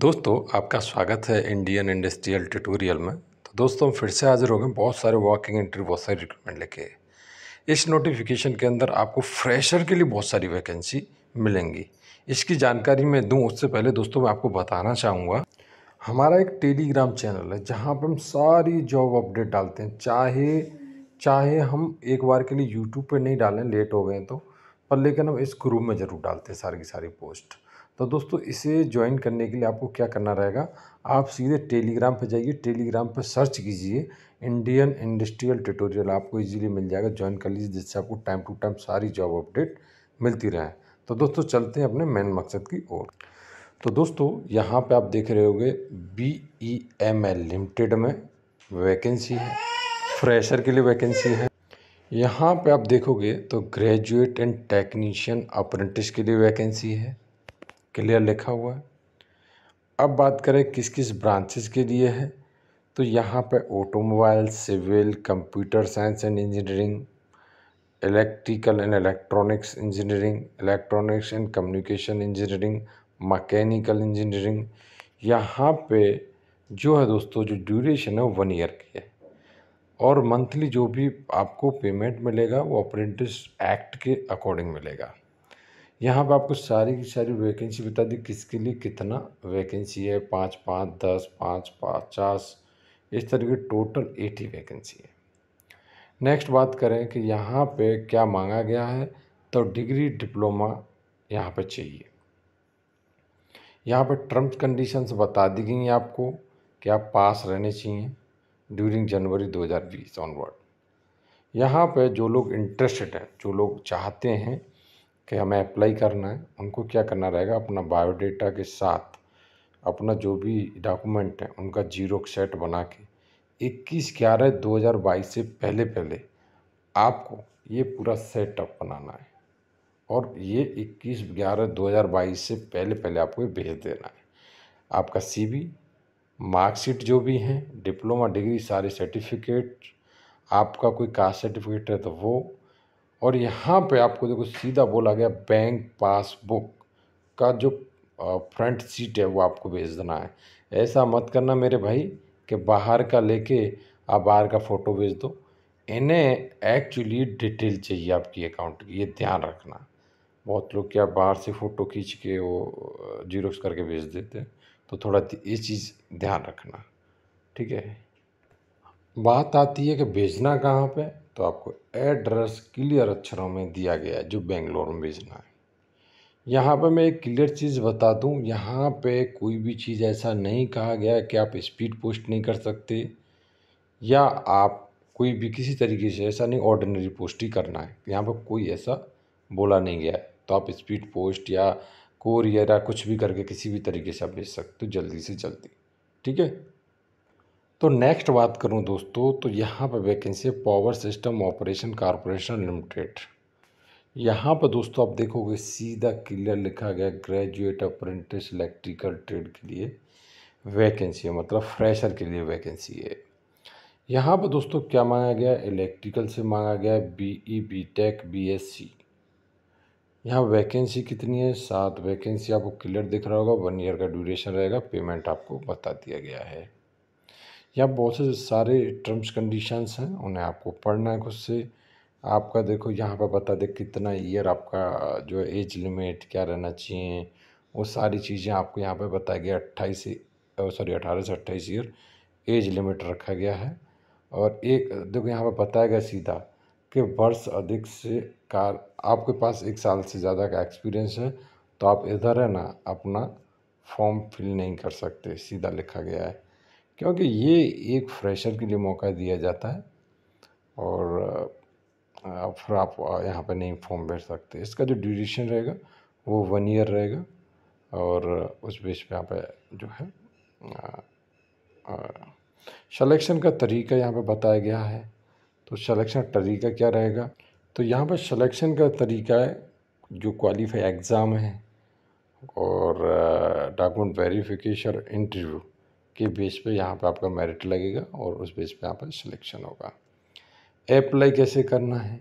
दोस्तों आपका स्वागत है इंडियन इंडस्ट्रियल ट्यूटोरियल में तो दोस्तों हम फिर से हाजिर हो गए बहुत सारे वॉकिंग इंटरव्यू बहुत सारे रिक्रूटमेंट लेके इस नोटिफिकेशन के अंदर आपको फ्रेशर के लिए बहुत सारी वैकेंसी मिलेंगी इसकी जानकारी मैं दूं उससे पहले दोस्तों मैं आपको बताना चाहूँगा हमारा एक टेलीग्राम चैनल है जहाँ पर हम सारी जॉब अपडेट डालते हैं चाहे चाहे हम एक बार के लिए यूट्यूब पर नहीं डालें लेट हो गए तो पर लेकिन हम इस ग्रुप में ज़रूर डालते हैं सारी की सारी पोस्ट तो दोस्तों इसे ज्वाइन करने के लिए आपको क्या करना रहेगा आप सीधे टेलीग्राम पर जाइए टेलीग्राम पर सर्च कीजिए इंडियन इंडस्ट्रियल ट्यूटोरियल आपको इजीली मिल जाएगा ज्वाइन कर लीजिए जिससे आपको टाइम टू टाइम सारी जॉब अपडेट मिलती रहे तो दोस्तों चलते हैं अपने मेन मकसद की ओर तो दोस्तों यहाँ पर आप देख रहे होंगे B E M L limited में वैकेंसी है फ्रेशर के लिए वैकेंसी है यहाँ पे आप देखोगे तो ग्रेजुएट एंड टेक्नीशियन अप्रेंटिस के लिए वैकेंसी है क्लियर लिखा हुआ है अब बात करें किस किस ब्रांचेस के लिए है तो यहाँ पे automobile civil computer science and engineering electrical and electronics engineering electronics and communication engineering mechanical engineering यहाँ पे जो है दोस्तों जो ड्यूरेशन है वो वन ईयर की है और मंथली जो भी आपको पेमेंट मिलेगा वो अप्रेंटिस एक्ट के अकॉर्डिंग मिलेगा यहाँ पर आपको सारी की सारी वैकेंसी बता दी किसके लिए कितना वैकेंसी है पाँच पाँच दस पाँच पचास इस तरह की टोटल एटी वैकेंसी है नेक्स्ट बात करें कि यहाँ पे क्या मांगा गया है तो डिग्री डिप्लोमा यहाँ पे चाहिए यहाँ पर टर्म्स कंडीशंस बता दी गई आपको कि आप पास रहने चाहिए ड्यूरिंग जनवरी 2020 ऑनवर्ड यहाँ पे जो लोग इंटरेस्टेड हैं जो लोग चाहते हैं कि हमें अप्लाई करना है उनको क्या करना रहेगा अपना बायोडाटा के साथ अपना जो भी डॉक्यूमेंट है उनका जीरो सेट बना के इक्कीस ग्यारह दो हज़ार बाईस से पहले पहले आपको ये पूरा सेटअप बनाना है और ये इक्कीस ग्यारह दो हज़ार बाईस से पहले पहले आपको भेज देना है आपका बी मार्कशीट जो भी हैं डिप्लोमा डिग्री सारे सर्टिफिकेट आपका कोई कास्ट सर्टिफिकेट है तो वो और यहाँ पे आपको देखो सीधा बोला गया बैंक पासबुक का जो फ्रंट सीट है वो आपको भेज देना है ऐसा मत करना मेरे भाई कि बाहर का लेके आप बाहर का फ़ोटो भेज दो इन्हें एक्चुअली डिटेल चाहिए आपकी अकाउंट की ये ध्यान रखना बहुत लोग क्या बाहर से फ़ोटो खींच के वो जीरोक्स करके भेज देते हैं तो थोड़ा ये चीज़ ध्यान रखना ठीक है बात आती है कि भेजना कहाँ पे तो आपको एड्रेस क्लियर अक्षरों में दिया गया है जो बेंगलोर में भेजना है यहाँ पर मैं एक क्लियर चीज़ बता दूँ यहाँ पे कोई भी चीज़ ऐसा नहीं कहा गया कि आप स्पीड पोस्ट नहीं कर सकते या आप कोई भी किसी तरीके से ऐसा नहीं ऑर्डिनरी पोस्ट ही करना है यहाँ पर कोई ऐसा बोला नहीं गया है तो आप स्पीड पोस्ट या कोरियर या कुछ भी करके किसी भी तरीके से आप भेज सकते हो जल्दी से जल्दी ठीक है तो नेक्स्ट बात करूं दोस्तों तो यहाँ पर वैकेंसी है power system operation corporation limited यहाँ पर दोस्तों आप देखोगे सीधा क्लियर लिखा गया ग्रेजुएट अप्रेंटिस इलेक्ट्रिकल ट्रेड के लिए वैकेंसी है मतलब फ्रेशर के लिए वैकेंसी है यहाँ पर दोस्तों क्या मांगा गया इलेक्ट्रिकल से मांगा गया B E B S C यहाँ वैकेंसी कितनी है सात वैकेंसी आपको क्लियर दिख रहा होगा वन ईयर का ड्यूरेशन रहेगा पेमेंट आपको बता दिया गया है या बहुत से सारे टर्म्स कंडीशंस हैं उन्हें आपको पढ़ना है खुद से आपका देखो यहाँ पर बता दे कितना ईयर आपका जो एज लिमिट क्या रहना चाहिए वो सारी चीज़ें आपको यहाँ पर बताया गया अट्ठाईस सॉरी अठारह से अट्ठाईस ईयर एज लिमिट रखा गया है और एक देखो यहाँ पर बताया गया सीधा कि वर्ष अधिक से कार आपके पास एक साल से ज़्यादा का एक्सपीरियंस है तो आप इधर है ना अपना फॉर्म फिल नहीं कर सकते सीधा लिखा गया है क्योंकि ये एक फ्रेशर के लिए मौका दिया जाता है और फिर आप यहाँ पर नहीं फॉर्म भेज सकते इसका जो ड्यूरेशन रहेगा वो वन ईयर रहेगा और उस बेस पे यहाँ पे जो है सलेक्शन का तरीका यहाँ पे बताया गया है तो सलेक्शन तरीका क्या रहेगा तो यहाँ पर सलेक्शन का तरीका है जो क्वालिफाई एग्ज़ाम है और डॉक्यूमेंट वेरिफिकेशन इंटरव्यू के बेस पे यहाँ पे आपका मेरिट लगेगा और उस बेस पे यहाँ पर सिलेक्शन होगा अप्लाई कैसे करना है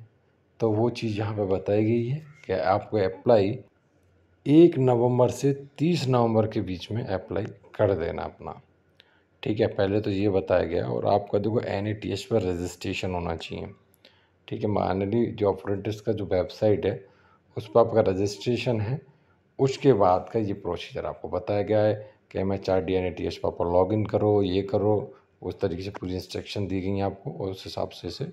तो वो चीज़ यहाँ पे बताई गई है कि आपको अप्लाई एक नवंबर से तीस नवंबर के बीच में अप्लाई कर देना अपना ठीक है पहले तो ये बताया गया और आपका देखो एन पर रजिस्ट्रेशन होना चाहिए ठीक है मानली जो ऑपरेटर्स का जो वेबसाइट है उस पर आपका रजिस्ट्रेशन है उसके बाद का ये प्रोसीजर आपको बताया गया है कि M H R D N A T H पर लॉग इन करो ये करो उस तरीके से पूरी इंस्ट्रक्शन दी गई हैं आपको और उस हिसाब से इसे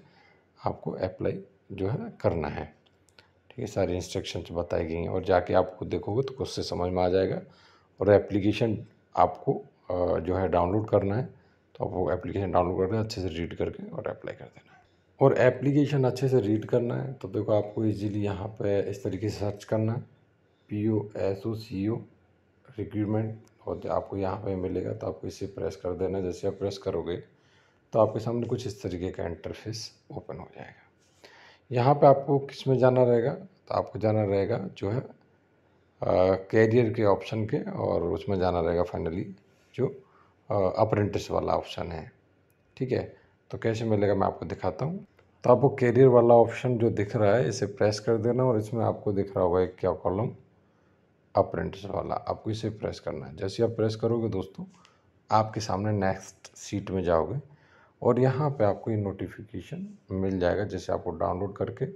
आपको अप्लाई जो है करना है ठीक है सारी इंस्ट्रक्शन बताई गई हैं और जाके आपको देखोगे तो कुछ से समझ में आ जाएगा और एप्लीकेशन आपको जो है डाउनलोड करना है तो आप वो एप्लीकेशन डाउनलोड करके अच्छे से रीड करके और अप्लाई कर देना और एप्लीकेशन अच्छे से रीड करना है तो देखो आपको इजीली यहाँ पे इस तरीके से सर्च करना है P O S O C O recruitment और आपको यहाँ पे मिलेगा तो आपको इसे प्रेस कर देना जैसे आप प्रेस करोगे तो आपके सामने कुछ इस तरीके का इंटरफेस ओपन हो जाएगा यहाँ पे आपको किस में जाना रहेगा तो आपको जाना रहेगा जो है कैरियर के ऑप्शन के और उसमें जाना रहेगा फाइनली जो अप्रेंटिस वाला ऑप्शन है ठीक है तो कैसे मिलेगा मैं आपको दिखाता हूँ तो आपको कैरियर वाला ऑप्शन जो दिख रहा है इसे प्रेस कर देना और इसमें आपको दिख रहा होगा एक क्या कॉलम अप्रेंटिस वाला आपको इसे प्रेस करना है जैसे आप प्रेस करोगे दोस्तों आपके सामने नेक्स्ट सीट में जाओगे और यहाँ पे आपको ये नोटिफिकेशन मिल जाएगा जैसे आपको डाउनलोड करके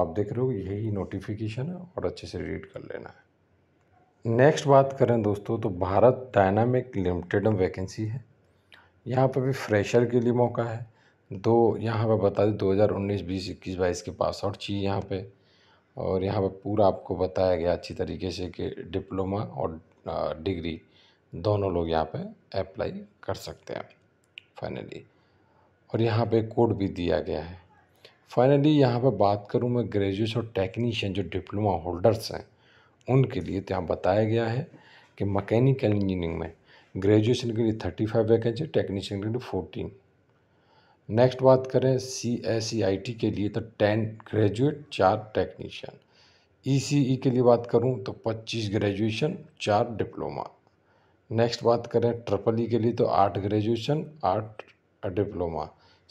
आप देख रहे हो यही नोटिफिकेशन है और अच्छे से रीड कर लेना है नेक्स्ट बात करें दोस्तों तो भारत डायनामिक लिमिटेड में वैकेंसी है यहाँ पर भी फ्रेशर के लिए मौका है दो यहाँ पर बता दें दो उन्नीस बीस इक्कीस बाईस के पास आउट चाहिए यहाँ पर और यहाँ पर पूरा आपको बताया गया अच्छी तरीके से कि डिप्लोमा और डिग्री दोनों लोग यहाँ पे अप्लाई कर सकते हैं फाइनली और यहाँ पे कोड भी दिया गया है फाइनली यहाँ पे बात करूँ मैं ग्रेजुएट और टेक्नीशियन जो डिप्लोमा होल्डर्स हैं उनके लिए तो यहाँ बताया गया है कि मैकेनिकल इंजीनियरिंग में ग्रेजुएशन के लिए थर्टी फाइव वैकेंसी टेक्नीशियन के लिए फोर्टीन नेक्स्ट बात करें C S C I T के लिए तो टेन ग्रेजुएट चार टेक्नीशियन ई सी ई के लिए बात करूं तो पच्चीस ग्रेजुएशन चार डिप्लोमा नेक्स्ट बात करें ट्रिपल ई e के लिए तो आठ ग्रेजुएशन आठ डिप्लोमा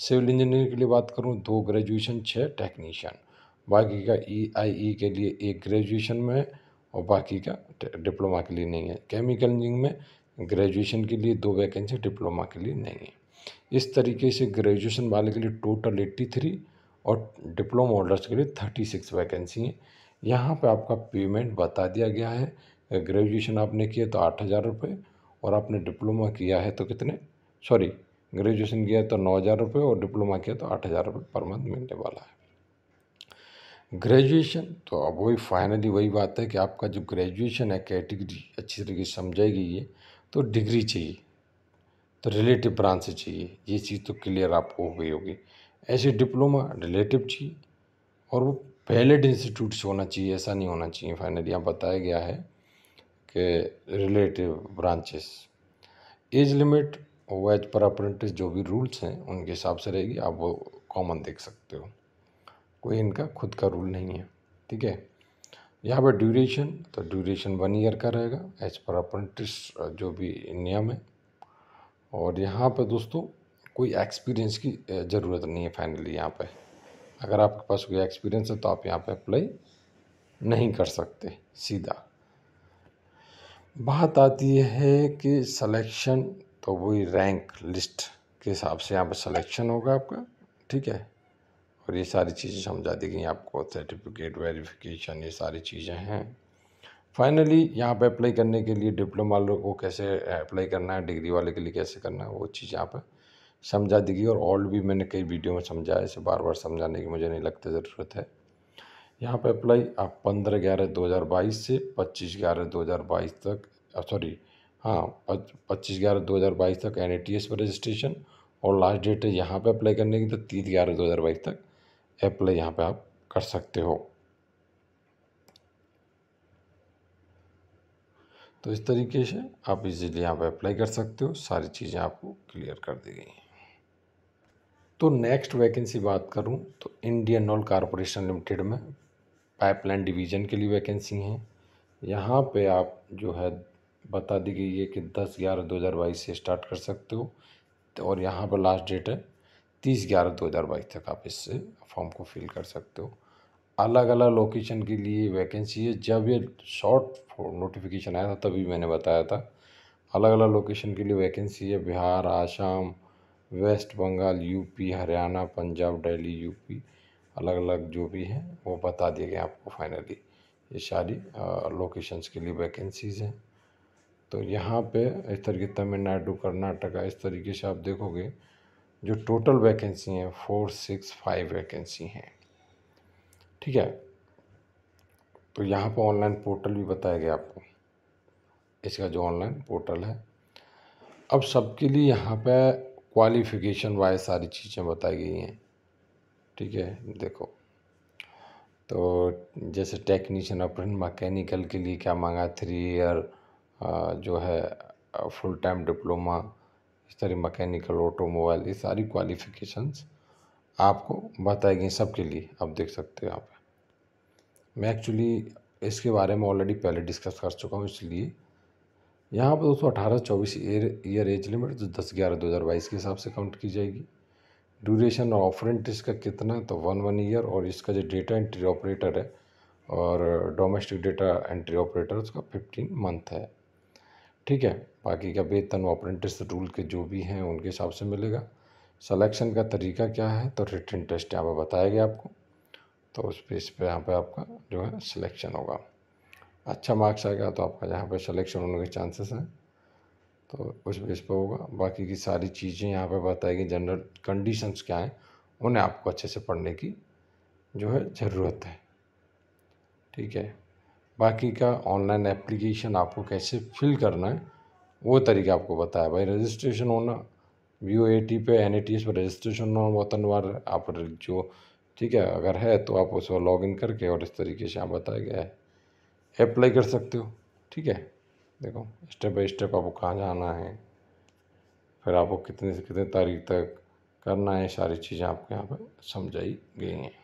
सिविल इंजीनियरिंग के लिए बात करूं दो ग्रेजुएशन छः टेक्नीशियन बाकी का ई आई ई के लिए एक ग्रेजुएशन में है और बाकी का डिप्लोमा के लिए नहीं है केमिकल इंजीनियरिंग में ग्रेजुएशन के लिए दो वैकेंसी डिप्लोमा के लिए नहीं है इस तरीके से ग्रेजुएशन वाले के लिए टोटल एट्टी थ्री और डिप्लोमा होल्डर्स के लिए थर्टी सिक्स वैकेंसी हैं यहाँ पे आपका पेमेंट बता दिया गया है ग्रेजुएशन आपने किया तो आठ हज़ार रुपये और आपने डिप्लोमा किया है तो कितने सॉरी ग्रेजुएशन किया तो नौ हज़ार रुपये और डिप्लोमा किया तो आठ हज़ार रुपये पर मंथ मिलने वाला है ग्रेजुएशन तो अब वही फाइनली वही बात है कि आपका जो ग्रेजुएशन है कैटेगरी अच्छी तरीके से समझाई गई है तो डिग्री चाहिए तो रिलेटिव ब्रांच से चाहिए ये चीज़ तो क्लियर आपको हो गई होगी ऐसे डिप्लोमा रिलेटिव चाहिए और वो वैलिड इंस्टीट्यूट से होना चाहिए ऐसा नहीं होना चाहिए फाइनली यहाँ बताया गया है कि रिलेटिव ब्रांचेस एज लिमिट वो एज पर अप्रेंटिस जो भी रूल्स हैं उनके हिसाब से रहेगी आप वो कॉमन देख सकते हो कोई इनका खुद का रूल नहीं है ठीक है यहाँ पर ड्यूरेशन तो ड्यूरेशन वन ईयर का रहेगा एज पर अप्रेंटिस जो भी नियम है और यहाँ पे दोस्तों कोई एक्सपीरियंस की ज़रूरत नहीं है फाइनली यहाँ पे अगर आपके पास कोई एक्सपीरियंस है तो आप यहाँ पे अप्लाई नहीं कर सकते सीधा बात आती है कि सिलेक्शन तो वही रैंक लिस्ट के हिसाब से यहाँ पर सिलेक्शन होगा आपका ठीक है और ये सारी चीज़ें समझा दी गई आपको सर्टिफिकेट वेरिफिकेशन ये सारी चीज़ें हैं फाइनली यहाँ पे अप्लाई करने के लिए डिप्लोमा वालों को कैसे अप्लाई करना है डिग्री वाले के लिए कैसे करना है वो चीज़ यहाँ पे समझा दी गई और ऑल भी मैंने कई वीडियो में समझाया इसे बार बार समझाने की मुझे नहीं लगता ज़रूरत है यहाँ पे अप्लाई आप पंद्रह ग्यारह दो हज़ार बाईस से पच्चीस ग्यारह दो हज़ार बाईस तक सॉरी हाँ पच्चीस ग्यारह दो हज़ार बाईस तक एन पर रजिस्ट्रेशन और लास्ट डेट है यहाँ पर अप्लाई करने की तो तीस ग्यारह दो हज़ार बाईस तक अप्लाई यहाँ पर आप कर सकते हो तो इस तरीके से आप इजीली यहाँ पर अप्लाई कर सकते हो सारी चीज़ें आपको क्लियर कर दी गई हैं तो नेक्स्ट वैकेंसी बात करूँ तो इंडियन ऑयल कॉरपोरेशन लिमिटेड में पाइपलाइन डिवीज़न के लिए वैकेंसी हैं यहाँ पे आप जो है बता दी गई है कि दस ग्यारह दो हज़ार बाईस से स्टार्ट कर सकते हो और यहाँ पर लास्ट डेट है तीस ग्यारह दो हज़ार बाईस तक आप इससे फॉर्म को फिल कर सकते हो अलग अलग लोकेशन के लिए वैकेंसी है जब ये शॉर्ट नोटिफिकेशन आया था तभी मैंने बताया था अलग अलग लोकेशन के लिए वैकेंसी है Bihar Assam West Bengal UP Haryana Punjab Delhi UP अलग अलग जो भी हैं वो बता दिए गए आपको फाइनली ये सारी लोकेशंस के लिए वैकेंसीज हैं तो यहाँ पे इस तरीके तमिलनाडु कर्नाटका इस तरीके से आप देखोगे जो टोटल वैकेंसी हैं फोर सिक्स फाइव वैकेंसी हैं ठीक है तो यहाँ पर ऑनलाइन पोर्टल भी बताया गया आपको इसका जो ऑनलाइन पोर्टल है अब सबके लिए यहाँ पे क्वालिफिकेशन वाइज सारी चीज़ें बताई गई हैं ठीक है देखो तो जैसे टेक्नीशियन अपरेंट मैकेनिकल के लिए क्या मांगा थ्री ईयर जो है फुल टाइम डिप्लोमा इस तरह मैकेनिकल ऑटोमोबाइल ये सारी क्वालिफिकेशंस आपको बताई गई सबके लिए आप देख सकते हो यहाँ पे मैं एक्चुअली इसके बारे में ऑलरेडी पहले डिस्कस कर चुका हूँ इसलिए यहाँ पर दोस्तों अठारह चौबीस ईयर ईयर एज लिमिट जो दस ग्यारह दो हज़ार बाईस के हिसाब से काउंट की जाएगी ड्यूरेशन और ऑफरेंट इसका कितना है तो वन वन ईयर और इसका जो डेटा एंट्री ऑपरेटर है और डोमेस्टिक डेटा एंट्री ऑपरेटर उसका फिफ्टीन मंथ है ठीक है बाकी का वेतन ऑपरेंटिस रूल के जो भी हैं उनके हिसाब से मिलेगा सलेक्शन का तरीका क्या है तो रिटर्न टेस्ट यहाँ पर बताया गया आपको तो उस पेज पे यहाँ पे आपका जो है सिलेक्शन होगा अच्छा मार्क्स आएगा तो आपका यहाँ पे सिलेक्शन होने के चांसेस हैं तो उस बेस पे होगा बाकी की सारी चीज़ें यहाँ पे बताएगी जनरल कंडीशंस क्या हैं उन्हें आपको अच्छे से पढ़ने की जो है ज़रूरत है ठीक है बाकी का ऑनलाइन एप्लीकेशन आपको कैसे फिल करना है वो तरीका आपको बताया भाई रजिस्ट्रेशन होना वी ओ ए टी पे एन ए टी एस पर रजिस्ट्रेशन होना बहुत अनिवार्य आप जो ठीक है अगर है तो आप उसको लॉग इन करके और इस तरीके से यहाँ बताया गया है अप्लाई कर सकते हो ठीक है देखो स्टेप बाई स्टेप आपको कहाँ जाना है फिर आपको कितने से कितने तारीख तक करना है सारी चीज़ें आपको यहाँ पर समझाई गई हैं